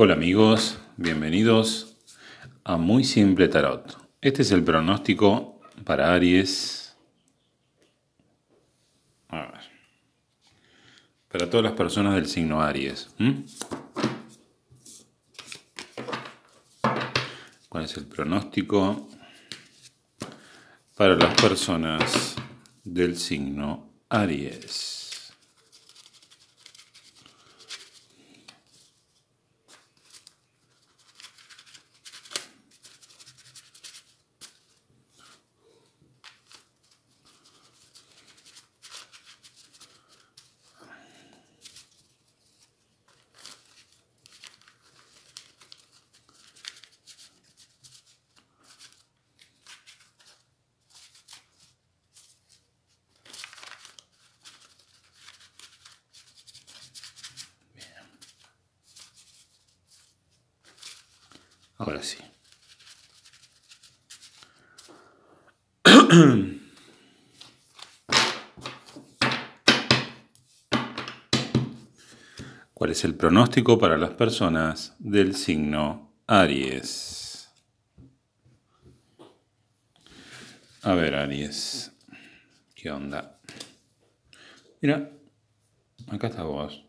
Hola amigos, bienvenidos a Muy Simple Tarot. Este es el pronóstico para Aries. Para todas las personas del signo Aries. ¿Cuál es el pronóstico para las personas del signo Aries? Ahora sí. ¿Cuál es el pronóstico para las personas del signo Aries? A ver, Aries. ¿Qué onda? Mira, acá está vos.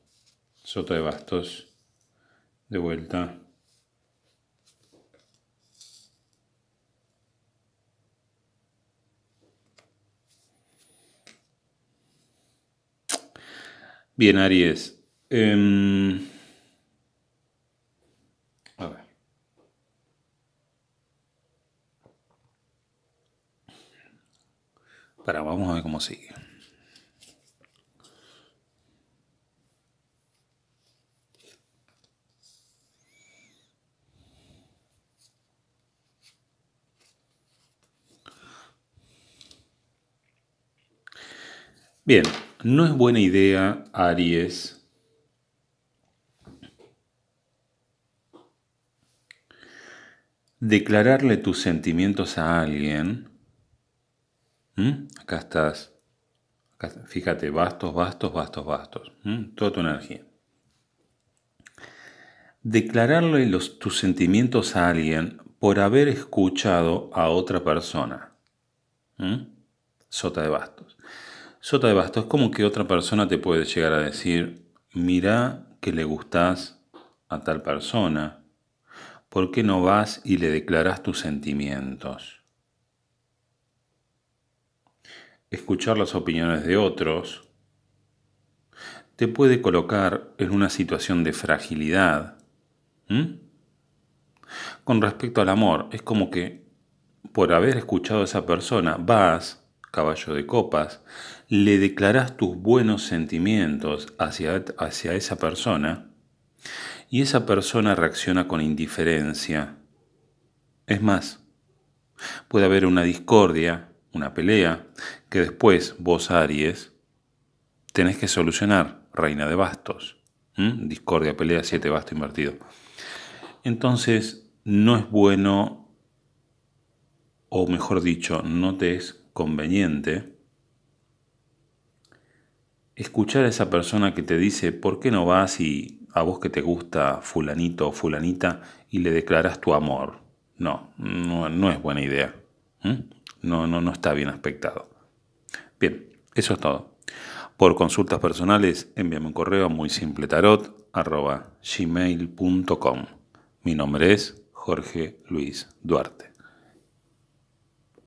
Soto de bastos. De vuelta. Bien, Aries. Em, a ver. Para, vamos a ver cómo sigue. Bien. No es buena idea, Aries, declararle tus sentimientos a alguien. ¿Mm? Acá estás. fíjate, bastos, bastos, bastos, bastos. ¿Mm? Toda tu energía. Declararle tus sentimientos a alguien por haber escuchado a otra persona. ¿Mm? Sota de bastos Sota de es como que otra persona te puede llegar a decir, mira que le gustás a tal persona, ¿por qué no vas y le declarás tus sentimientos? Escuchar las opiniones de otros te puede colocar en una situación de fragilidad. Con respecto al amor, es como que por haber escuchado a esa persona vas, caballo de copas, le declarás tus buenos sentimientos hacia, hacia esa persona y esa persona reacciona con indiferencia. Es más, puede haber una discordia, una pelea, que después vos, Aries, tenés que solucionar, reina de bastos. Discordia, pelea, siete basto invertido. Entonces, no es bueno, o mejor dicho, no te es conveniente Escuchar a esa persona que te dice, ¿por qué no vas y a vos que te gusta fulanito o fulanita y le declaras tu amor? No, no, es buena idea. No, no, no está bien aspectado. Bien, eso es todo. Por consultas personales, envíame un correo a muy simple tarot Mi nombre es Jorge Luis Duarte.